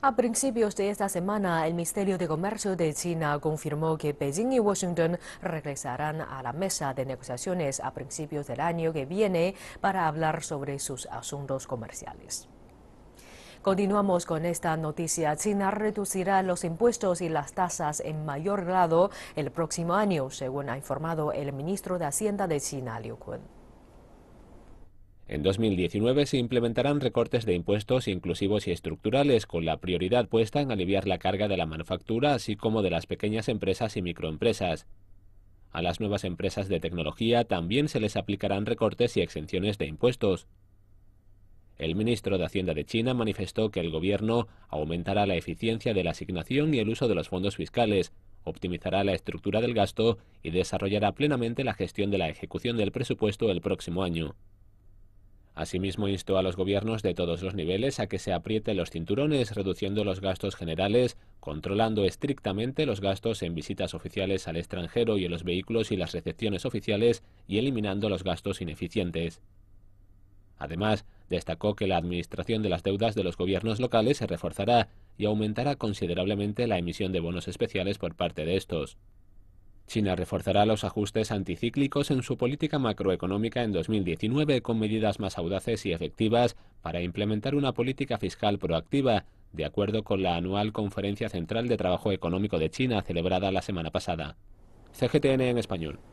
A principios de esta semana, el Ministerio de Comercio de China confirmó que Beijing y Washington regresarán a la mesa de negociaciones a principios del año que viene para hablar sobre sus asuntos comerciales. Continuamos con esta noticia. China reducirá los impuestos y las tasas en mayor grado el próximo año, según ha informado el ministro de Hacienda de China, Liu Kun. En 2019 se implementarán recortes de impuestos inclusivos y estructurales, con la prioridad puesta en aliviar la carga de la manufactura, así como de las pequeñas empresas y microempresas. A las nuevas empresas de tecnología también se les aplicarán recortes y exenciones de impuestos. El ministro de Hacienda de China manifestó que el gobierno aumentará la eficiencia de la asignación y el uso de los fondos fiscales, optimizará la estructura del gasto y desarrollará plenamente la gestión de la ejecución del presupuesto el próximo año. Asimismo, instó a los gobiernos de todos los niveles a que se aprieten los cinturones, reduciendo los gastos generales, controlando estrictamente los gastos en visitas oficiales al extranjero y en los vehículos y las recepciones oficiales y eliminando los gastos ineficientes. Además, destacó que la administración de las deudas de los gobiernos locales se reforzará y aumentará considerablemente la emisión de bonos especiales por parte de estos. China reforzará los ajustes anticíclicos en su política macroeconómica en 2019 con medidas más audaces y efectivas para implementar una política fiscal proactiva, de acuerdo con la anual Conferencia Central de Trabajo Económico de China celebrada la semana pasada. CGTN en español.